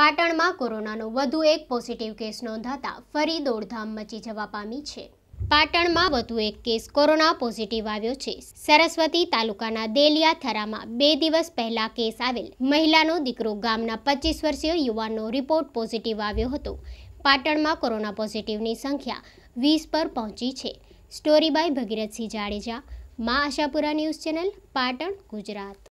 પાટણમાં કોરોનાનો વધુ એક પોઝિટિવ કેસ નોંધાતા ફરી દોડધામ મચી જવા પામી છે પાટણમાં વધુ એક કેસ કોરોના પોઝિટિવ આવ્યો છે સરસ્વતી તાલુકાના દેલિયાથરામાં બે દિવસ પહેલા કેસ આવેલ મહિલાનો દીકરો ગામના પચીસ વર્ષીય યુવાનનો રિપોર્ટ પોઝિટિવ આવ્યો હતો પાટણમાં કોરોના પોઝિટિવની સંખ્યા વીસ પર પહોંચી છે story by Bhagirathsinh Jadeja Maa Ashapura news channel Patan Gujarat